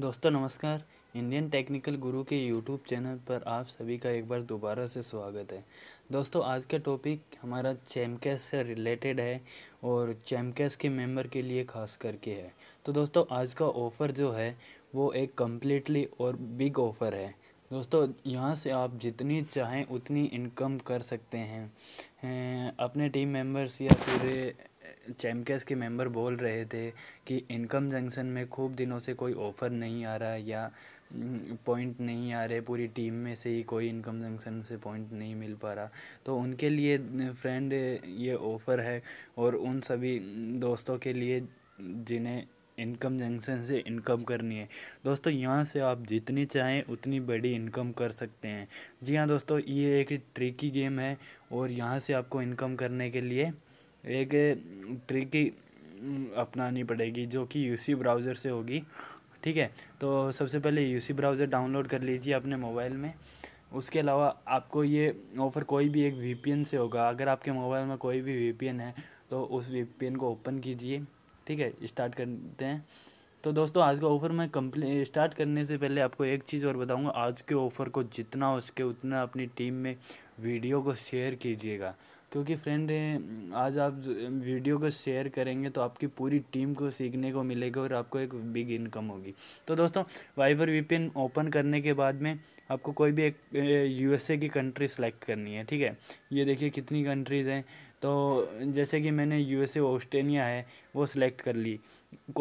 दोस्तों नमस्कार Indian technical गुरु के यूट्यूब चैनल पर आप सभी का एक बार दोबारा से स्वागत है दोस्तों आज का टॉपिक हमारा चैमकेस से रिलेटेड है और चैमकेस के मेंबर के लिए खास करके है तो दोस्तों आज का ऑफ़र जो है वो एक कम्प्लीटली और बिग ऑफ़र है दोस्तों यहाँ से आप जितनी चाहें उतनी इनकम कर सकते हैं अपने टीम मेंबर्स या फिर चैमकेस के मेंबर बोल रहे थे कि इनकम जंक्शन में खूब दिनों से कोई ऑफ़र नहीं आ रहा या पॉइंट हम्म, नहीं आ रहे पूरी टीम में से ही कोई इनकम जंक्शन से पॉइंट नहीं मिल पा रहा तो उनके लिए फ्रेंड हम्म, ये ऑफ़र है और उन सभी हम्म, दोस्तों के लिए जिन्हें इनकम जंक्शन से इनकम करनी है दोस्तों यहाँ से आप जितनी चाहें उतनी बड़ी इनकम कर सकते हैं जी हाँ दोस्तों ये एक ट्रिकी गेम है और यहाँ से आपको इनकम करने के लिए एक ट्रिक अपनानी पड़ेगी जो कि यूसी ब्राउज़र से होगी ठीक है तो सबसे पहले यूसी ब्राउज़र डाउनलोड कर लीजिए अपने मोबाइल में उसके अलावा आपको ये ऑफ़र कोई भी एक वीपीएन से होगा अगर आपके मोबाइल में कोई भी वीपीएन है तो उस वीपीएन को ओपन कीजिए ठीक है स्टार्ट करते हैं तो दोस्तों आज का ऑफ़र मैं कंप्ले स्टार्ट करने से पहले आपको एक चीज़ और बताऊंगा आज के ऑफ़र को जितना उसके उतना अपनी टीम में वीडियो को शेयर कीजिएगा क्योंकि फ्रेंड आज आप वीडियो को शेयर करेंगे तो आपकी पूरी टीम को सीखने को मिलेगा और आपको एक बिग इनकम होगी तो दोस्तों वाइबर वीपीएन ओपन करने के बाद में आपको कोई भी एक यूएसए की कंट्री सेलेक्ट करनी है ठीक है ये देखिए कितनी कंट्रीज़ हैं तो जैसे कि मैंने यूएसए ऑस्ट्रेलिया है वो सिलेक्ट कर ली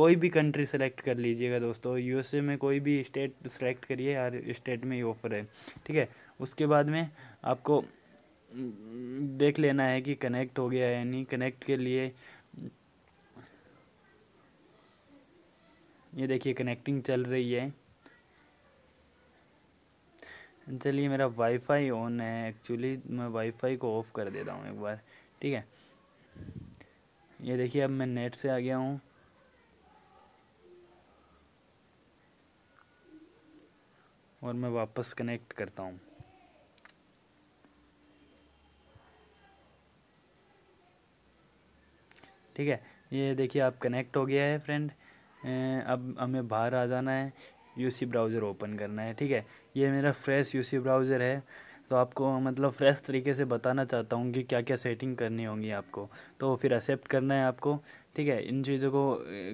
कोई भी कंट्री सेलेक्ट कर लीजिएगा दोस्तों यूएसए में कोई भी स्टेट सेलेक्ट करिए हर स्टेट में ही ऑफर है ठीक है उसके बाद में आपको देख लेना है कि कनेक्ट हो गया है नहीं कनेक्ट के लिए ये देखिए कनेक्टिंग चल रही है चलिए मेरा वाईफाई ऑन है एक्चुअली मैं वाईफाई को ऑफ़ कर देता हूँ एक बार ठीक है ये देखिए अब मैं नेट से आ गया हूँ और मैं वापस कनेक्ट करता हूँ ठीक है ये देखिए आप कनेक्ट हो गया है फ्रेंड अब हमें बाहर आ जाना है यूसी ब्राउज़र ओपन करना है ठीक है ये मेरा फ्रेश यूसी ब्राउज़र है तो आपको मतलब फ्रेश तरीके से बताना चाहता हूँ कि क्या क्या सेटिंग करनी होगी आपको तो फिर एक्सेप्ट करना है आपको ठीक है इन चीज़ों को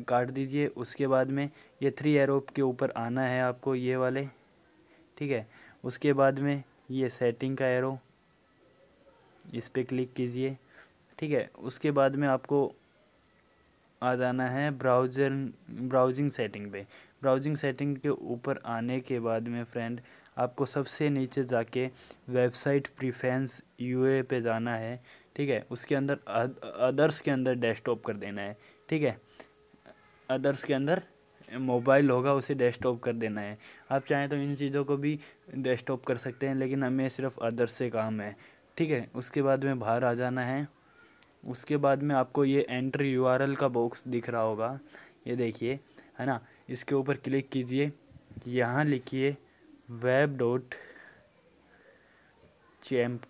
काट दीजिए उसके बाद में ये थ्री एरोप के ऊपर आना है आपको ये वाले ठीक है उसके बाद में ये सेटिंग का एरो इस पर क्लिक कीजिए ठीक है उसके बाद में आपको आ जाना है ब्राउजर ब्राउजिंग सेटिंग पे ब्राउजिंग सेटिंग के ऊपर आने के बाद में फ्रेंड आपको सबसे नीचे जाके वेबसाइट प्रीफेंस यूए पे जाना है ठीक है उसके अंदर अदर्स के अंदर डेस्कटॉप कर देना है ठीक है अदर्स के अंदर मोबाइल होगा उसे डेस्कटॉप कर देना है आप चाहें तो इन चीज़ों को भी डेस्कटॉप कर सकते हैं लेकिन हमें सिर्फ अदर्स से काम है ठीक है उसके बाद में बाहर आ जाना है उसके बाद में आपको ये एंट्री यू का बॉक्स दिख रहा होगा ये देखिए है ना इसके ऊपर क्लिक कीजिए यहाँ लिखिए web dot champ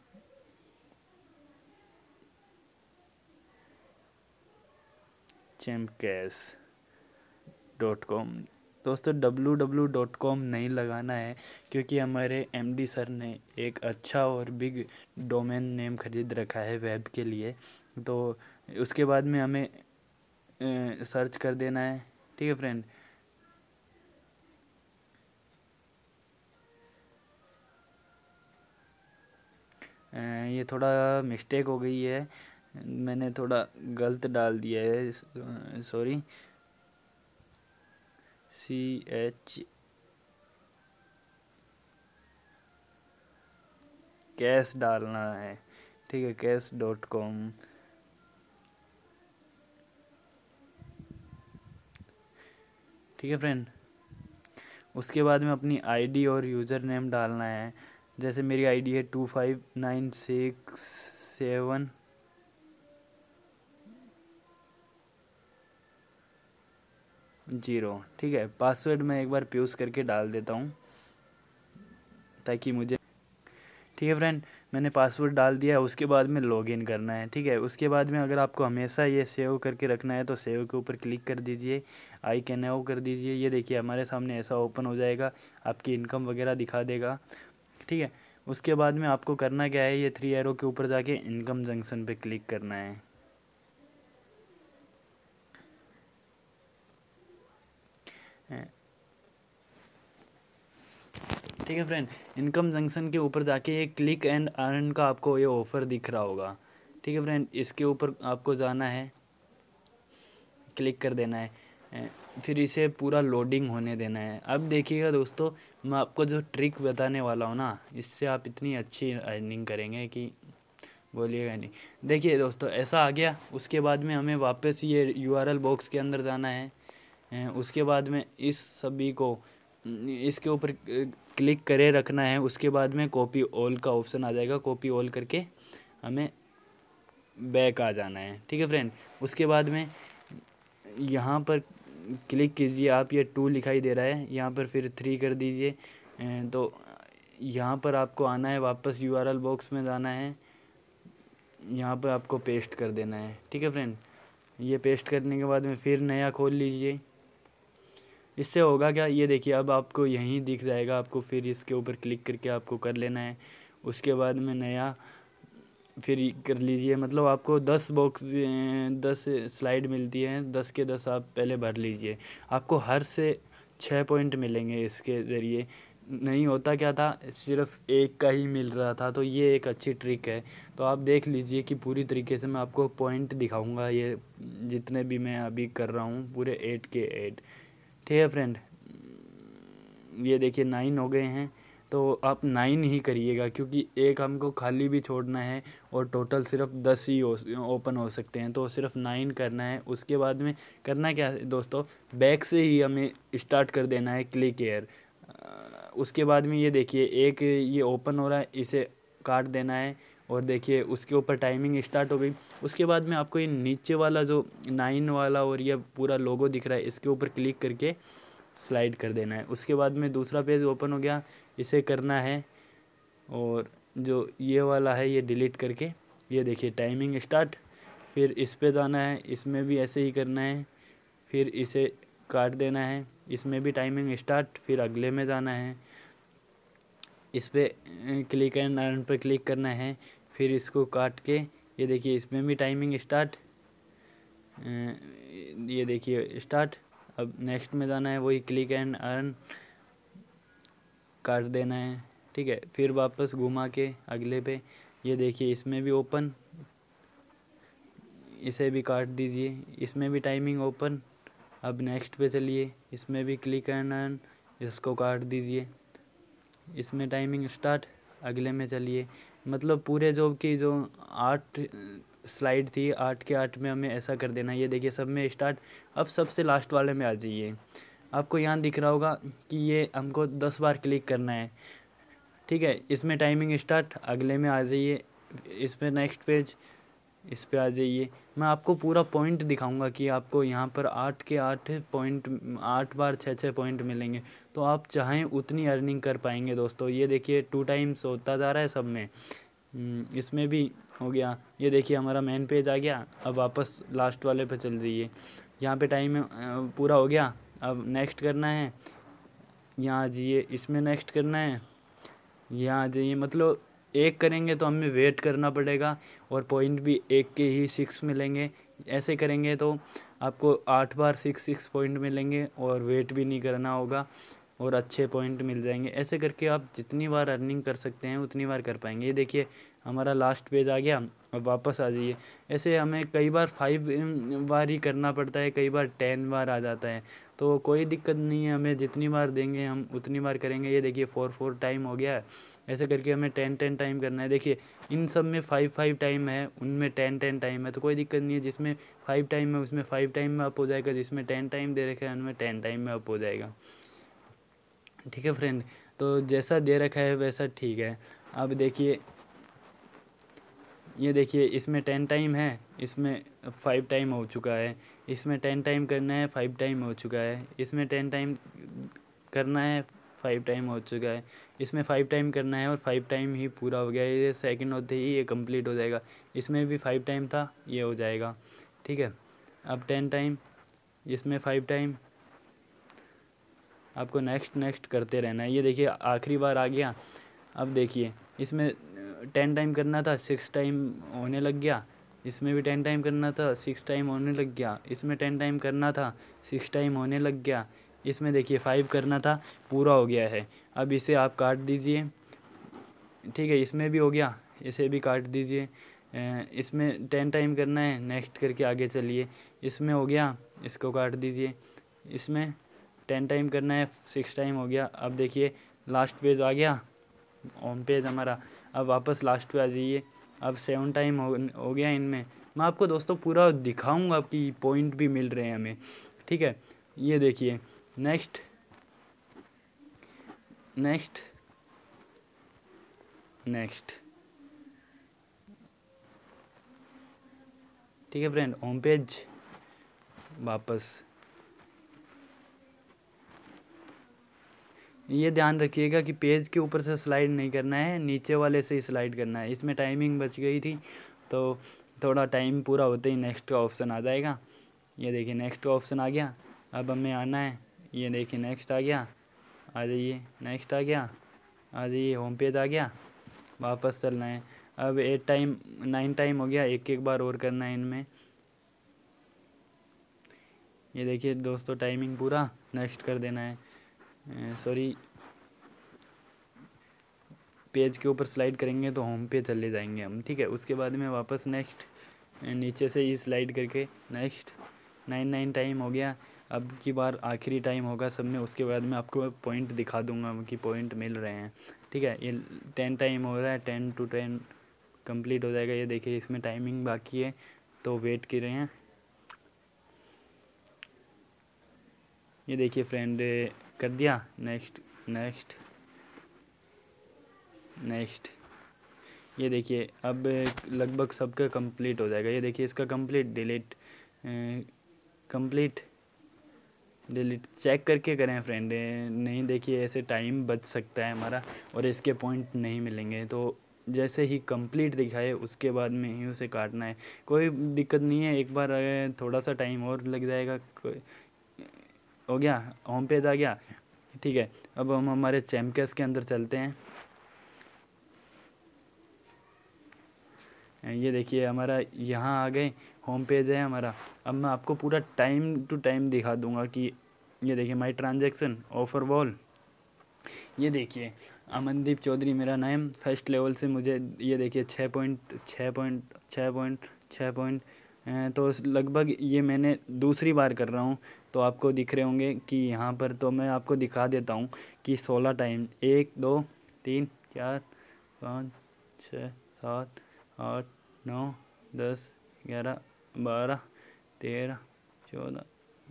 Champcash dot com दोस्तों डब्लू डब्लू डॉट कॉम नहीं लगाना है क्योंकि हमारे एमडी सर ने एक अच्छा और बिग डोमेन नेम खरीद रखा है वेब के लिए तो उसके बाद में हमें सर्च कर देना है ठीक है फ्रेंड ये थोड़ा मिस्टेक हो गई है मैंने थोड़ा गलत डाल दिया है सॉरी सी एच कैश डालना है ठीक है कैश डॉट कॉम ठीक है फ्रेंड उसके बाद में अपनी आईडी और यूज़र नेम डालना है जैसे मेरी आईडी है two five nine six seven zero ठीक है पासवर्ड मैं एक बार प्यूज़ करके डाल देता हूँ ताकि मुझे ठीक है फ्रेंड मैंने पासवर्ड डाल दिया है उसके बाद में इन करना है ठीक है उसके बाद में अगर आपको हमेशा ये सेव करके रखना है तो सेव के ऊपर क्लिक कर दीजिए आई कैन ओ कर दीजिए ये देखिए हमारे सामने ऐसा ओपन हो जाएगा आपकी इनकम वगैरह दिखा देगा ठीक है उसके बाद में आपको करना क्या है ये थ्री एरो के ऊपर जाके इनकम जंक्शन पर क्लिक करना है ठीक है फ्रेंड इनकम जंक्शन के ऊपर जाके ये क्लिक एंड अर्न का आपको ये ऑफ़र दिख रहा होगा ठीक है फ्रेंड इसके ऊपर आपको जाना है क्लिक कर देना है फिर इसे पूरा लोडिंग होने देना है अब देखिएगा दोस्तों मैं आपको जो ट्रिक बताने वाला हूँ ना इससे आप इतनी अच्छी अर्निंग करेंगे कि बोलिएगा नहीं देखिए दोस्तों ऐसा आ गया उसके बाद में हमें वापस ये यूआरएल बॉक्स के अंदर जाना है उसके बाद में इस सभी को इसके ऊपर क्लिक करे रखना है उसके बाद में कॉपी ऑल का ऑप्शन आ जाएगा कॉपी ऑल करके हमें बैक आ जाना है ठीक है फ्रेंड उसके बाद में यहाँ पर क्लिक कीजिए आप ये टू लिखाई दे रहा है यहाँ पर फिर थ्री कर दीजिए तो यहाँ पर आपको आना है वापस यूआरएल बॉक्स में जाना है यहाँ पर आपको पेस्ट कर देना है ठीक है फ्रेंड ये पेस्ट करने के बाद में फिर नया खोल लीजिए इससे होगा क्या ये देखिए अब आपको यहीं दिख जाएगा आपको फिर इसके ऊपर क्लिक करके आपको कर लेना है उसके बाद में नया फिर कर लीजिए मतलब आपको दस बॉक्स दस स्लाइड मिलती है दस के दस आप पहले भर लीजिए आपको हर से छः पॉइंट मिलेंगे इसके ज़रिए नहीं होता क्या था सिर्फ एक का ही मिल रहा था तो ये एक अच्छी ट्रिक है तो आप देख लीजिए कि पूरी तरीके से मैं आपको पॉइंट दिखाऊंगा ये जितने भी मैं अभी कर रहा हूँ पूरे एट के एट ठीक है फ्रेंड ये देखिए नाइन हो गए हैं तो आप नाइन ही करिएगा क्योंकि एक हमको खाली भी छोड़ना है और टोटल सिर्फ दस ही ओपन हो सकते हैं तो सिर्फ नाइन करना है उसके बाद में करना क्या है दोस्तों बैक से ही हमें स्टार्ट कर देना है क्लिक एयर उसके बाद में ये देखिए एक ये ओपन हो रहा है इसे काट देना है और देखिए उसके ऊपर टाइमिंग स्टार्ट हो गई उसके बाद में आपको ये नीचे वाला जो नाइन वाला और ये पूरा लोगो दिख रहा है इसके ऊपर क्लिक करके स्लाइड कर देना है उसके बाद में दूसरा पेज ओपन हो गया इसे करना है और जो ये वाला है ये डिलीट करके ये देखिए टाइमिंग स्टार्ट फिर इस पे जाना है इसमें भी ऐसे ही करना है फिर इसे काट देना है इसमें भी टाइमिंग स्टार्ट फिर अगले में जाना है इस पर क्लिक एंड अर्न पर क्लिक करना है फिर इसको काट के ये देखिए इसमें भी टाइमिंग स्टार्ट ये देखिए स्टार्ट अब नेक्स्ट में जाना है वही क्लिक एंड अर्न काट देना है ठीक है फिर वापस घुमा के अगले पे ये देखिए इसमें भी ओपन इसे भी काट दीजिए इसमें भी टाइमिंग ओपन अब नेक्स्ट पे चलिए इसमें भी क्लिक एंड अर्न इसको काट दीजिए इसमें टाइमिंग स्टार्ट अगले में चलिए मतलब पूरे जो कि जो आठ स्लाइड थी आठ के आठ में हमें ऐसा कर देना ये देखिए सब में स्टार्ट अब सबसे लास्ट वाले में आ जाइए आपको यहाँ दिख रहा होगा कि ये हमको दस बार क्लिक करना है ठीक है इसमें टाइमिंग स्टार्ट अगले में आ जाइए इसमें नेक्स्ट पेज इस पे आ जाइए मैं आपको पूरा पॉइंट दिखाऊंगा कि आपको यहाँ पर आठ के आठ पॉइंट आठ बार छः छः पॉइंट मिलेंगे तो आप चाहें उतनी अर्निंग कर पाएंगे दोस्तों ये देखिए टू टाइम्स होता जा रहा है सब में हम्म, इसमें भी हो गया ये देखिए हमारा मेन पेज आ गया अब वापस लास्ट वाले पे चल जाइए यहाँ पे टाइम पूरा हो गया अब नेक्स्ट करना है यहाँ आ जाइए इसमें नेक्स्ट करना है यहाँ आ जाइए मतलब एक करेंगे तो हमें वेट करना पड़ेगा और पॉइंट भी एक के ही सिक्स मिलेंगे ऐसे करेंगे तो आपको आठ बार सिक्स सिक्स पॉइंट मिलेंगे और वेट भी नहीं करना होगा और अच्छे पॉइंट मिल जाएंगे ऐसे करके आप जितनी बार अर्निंग कर सकते हैं उतनी बार कर पाएंगे ये देखिए हमारा लास्ट पेज आ गया अब वापस आ जाइए ऐसे हमें कई बार फाइव बार ही करना पड़ता है कई बार टेन बार आ जाता है तो कोई दिक्कत नहीं है हमें जितनी बार देंगे हम उतनी बार करेंगे ये देखिए फोर फोर टाइम हो गया है ऐसे करके हमें टेन टेन टाइम करना है देखिए इन सब में फाइव फाइव टाइम है उनमें टेन टेन टाइम है तो कोई दिक्कत नहीं है जिसमें फाइव टाइम है उसमें फाइव टाइम में अप हो जाएगा जिसमें टेन टाइम दे रखा है उनमें टेन टाइम में अप हो जाएगा ठीक है फ्रेंड तो जैसा दे रखा है वैसा ठीक है अब देखिए ये देखिए इसमें टेन टाइम है इसमें फाइव टाइम हो चुका है इसमें टेन टाइम करना है फाइव टाइम हो चुका है इसमें टेन टाइम करना है फाइव टाइम हो चुका है इसमें फाइव टाइम करना है और फाइव टाइम ही पूरा हो गया ये सेकंड होते ही ये कंप्लीट हो जाएगा इसमें भी फाइव टाइम था ये हो जाएगा ठीक है अब टेन टाइम इसमें फाइव टाइम आपको नेक्स्ट नेक्स्ट करते रहना है ये देखिए आखिरी बार आ गया अब देखिए इसमें टेन टाइम करना था सिक्स टाइम होने लग गया इसमें भी टेन टाइम करना था सिक्स टाइम होने लग गया इसमें टेन टाइम करना था सिक्स टाइम होने लग गया इसमें देखिए फाइव करना था पूरा हो गया है अब इसे आप काट दीजिए ठीक है इसमें भी हो गया इसे भी काट दीजिए इसमें टेन टाइम करना है नेक्स्ट करके आगे चलिए इसमें हो गया इसको काट दीजिए इसमें टेन टाइम करना है सिक्स टाइम हो गया अब देखिए लास्ट पेज आ गया होम पेज हमारा अब वापस लास्ट पे आ जाइए अब सेवन टाइम हो हो गया इनमें मैं आपको दोस्तों पूरा दिखाऊंगा आपकी पॉइंट भी मिल रहे हैं हमें ठीक है ये देखिए नेक्स्ट नेक्स्ट नेक्स्ट ठीक है फ्रेंड होम पेज वापस ये ध्यान रखिएगा कि पेज के ऊपर से स्लाइड नहीं करना है नीचे वाले से ही स्लाइड करना है इसमें टाइमिंग बच गई थी तो थोड़ा टाइम पूरा होते ही नेक्स्ट का ऑप्शन आ जाएगा ये देखिए नेक्स्ट का ऑप्शन आ गया अब हमें आना है ये देखिए नेक्स्ट आ गया आ जाइए नेक्स्ट आ गया आ जाइए होम पेज आ गया वापस चलना है अब एट टाइम नाइन टाइम हो गया एक एक बार और करना है इनमें ये देखिए दोस्तों टाइमिंग पूरा नेक्स्ट कर देना है सॉरी पेज के ऊपर स्लाइड करेंगे तो होम पे चले जाएंगे हम ठीक है उसके बाद में वापस नेक्स्ट नीचे से ही स्लाइड करके नेक्स्ट नाइन नाइन टाइम हो गया अब की बार आखिरी टाइम होगा सबने उसके बाद मैं आपको पॉइंट दिखा दूंगा कि पॉइंट मिल रहे हैं ठीक है ये टेन टाइम हो रहा है टेन टू टेन कंप्लीट हो जाएगा ये देखिए इसमें टाइमिंग बाकी है तो वेट कर रहे हैं ये देखिए फ्रेंड कर दिया नेक्स्ट नेक्स्ट नेक्स्ट ये देखिए अब लगभग सबका कंप्लीट हो जाएगा ये देखिए इसका complete delete complete delete check करके करें फ्रेंड नहीं देखिए ऐसे टाइम बच सकता है हमारा और इसके पॉइंट नहीं मिलेंगे तो जैसे ही कंप्लीट दिखाए उसके बाद में ही उसे काटना है कोई दिक्कत नहीं है एक बार थोड़ा सा टाइम और लग जाएगा हो गया होम पेज आ गया ठीक है अब हम हमारे चैमकेस के अंदर चलते हैं ये देखिए हमारा यहाँ आ गए होम पेज है हमारा अब मैं आपको पूरा टाइम टू टाइम दिखा दूंगा कि ये देखिए माई ट्रांजेक्शन ऑफर वॉल ये देखिए अमनदीप चौधरी मेरा नाम फर्स्ट लेवल से मुझे ये देखिए छः पॉइंट छः पॉइंट छः पॉइंट छः पॉइंट तो लगभग ये मैंने दूसरी बार कर रहा हूँ तो आपको दिख रहे होंगे कि यहाँ पर तो मैं आपको दिखा देता हूँ कि सोलह टाइम एक दो तीन चार पाँच छः सात आठ नौ दस ग्यारह बारह तेरह चौदह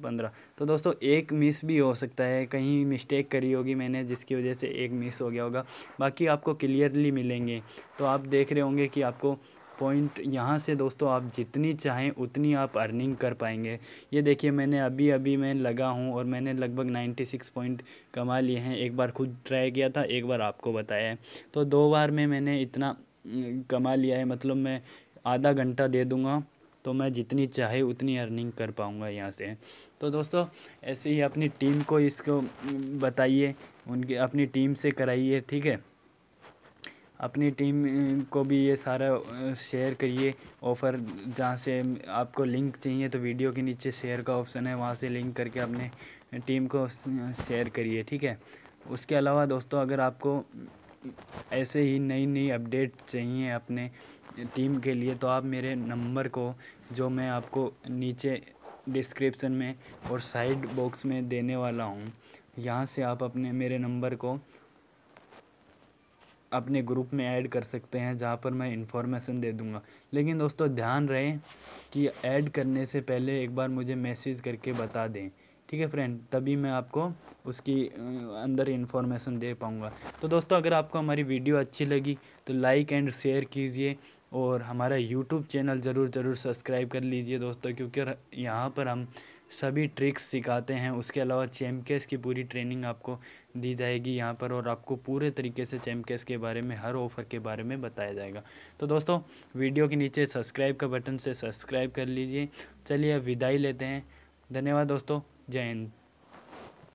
पंद्रह तो दोस्तों एक मिस भी हो सकता है कहीं मिस्टेक करी होगी मैंने जिसकी वजह से एक मिस हो गया होगा बाकी आपको क्लियरली मिलेंगे तो आप देख रहे होंगे कि आपको पॉइंट यहाँ से दोस्तों आप जितनी चाहें उतनी आप अर्निंग कर पाएंगे ये देखिए मैंने अभी अभी मैं लगा हूँ और मैंने लगभग नाइन्टी सिक्स पॉइंट कमा लिए हैं एक बार खुद ट्राई किया था एक बार आपको बताया है तो दो बार में मैंने इतना कमा लिया है मतलब मैं आधा घंटा दे दूँगा तो मैं जितनी चाहे उतनी अर्निंग कर पाऊँगा यहाँ से तो दोस्तों ऐसे ही अपनी टीम को इसको बताइए उनके अपनी टीम से कराइए ठीक है अपनी टीम को भी ये सारा शेयर करिए ऑफ़र जहाँ से आपको लिंक चाहिए तो वीडियो के नीचे शेयर का ऑप्शन है वहाँ से लिंक करके अपने टीम को शेयर करिए ठीक है उसके अलावा दोस्तों अगर आपको ऐसे ही नई नई अपडेट चाहिए अपने टीम के लिए तो आप मेरे नंबर को जो मैं आपको नीचे डिस्क्रिप्शन में और साइड बॉक्स में देने वाला हूँ यहाँ से आप अपने मेरे नंबर को अपने ग्रुप में ऐड कर सकते हैं जहाँ पर मैं इन्फॉर्मेशन दे दूँगा लेकिन दोस्तों ध्यान रहे कि ऐड करने से पहले एक बार मुझे मैसेज करके बता दें ठीक है फ्रेंड तभी मैं आपको उसकी अंदर इन्फॉर्मेशन दे पाऊँगा तो दोस्तों अगर आपको हमारी वीडियो अच्छी लगी तो लाइक एंड शेयर कीजिए और हमारा यूट्यूब चैनल ज़रूर ज़रूर सब्सक्राइब कर लीजिए दोस्तों क्योंकि यहाँ पर हम सभी ट्रिक्स सिखाते हैं उसके अलावा चैम्केस की पूरी ट्रेनिंग आपको दी जाएगी यहाँ पर और आपको पूरे तरीके से चैम्केस के बारे में हर ऑफ़र के बारे में बताया जाएगा तो दोस्तों वीडियो के नीचे सब्सक्राइब का बटन से सब्सक्राइब कर लीजिए चलिए अब विदाई लेते हैं धन्यवाद दोस्तों Jane